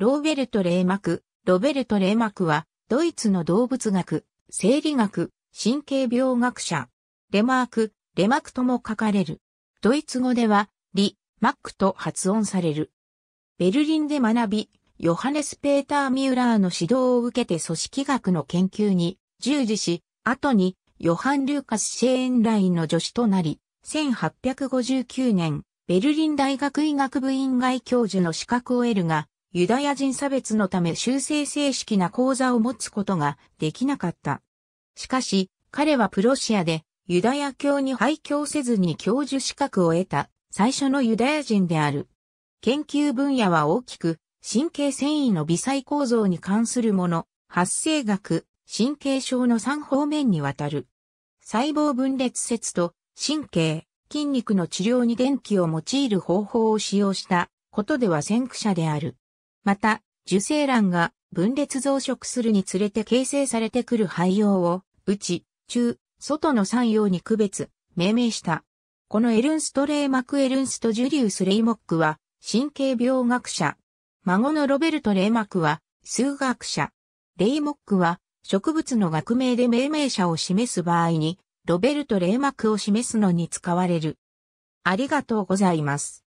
ローベルト・レーマク、ロベルト・レーマクは、ドイツの動物学、生理学、神経病学者。レマーク、レマクとも書かれる。ドイツ語では、リ、マックと発音される。ベルリンで学び、ヨハネス・ペーター・ミューラーの指導を受けて組織学の研究に従事し、後にヨハン・ルーカス・シェーンラインの助手となり、1859年、ベルリン大学医学部院外教授の資格を得るが、ユダヤ人差別のため修正正式な講座を持つことができなかった。しかし、彼はプロシアでユダヤ教に廃教せずに教授資格を得た最初のユダヤ人である。研究分野は大きく、神経繊維の微細構造に関するもの、発生学、神経症の3方面にわたる。細胞分裂説と神経、筋肉の治療に電気を用いる方法を使用したことでは先駆者である。また、受精卵が分裂増殖するにつれて形成されてくる肺葉を、内、中、外の3葉に区別、命名した。このエルンスト・レーマク・エルンスト・ジュリウス・レイモックは、神経病学者。孫のロベルト・レイマクは、数学者。レイモックは、植物の学名で命名者を示す場合に、ロベルト・レイマクを示すのに使われる。ありがとうございます。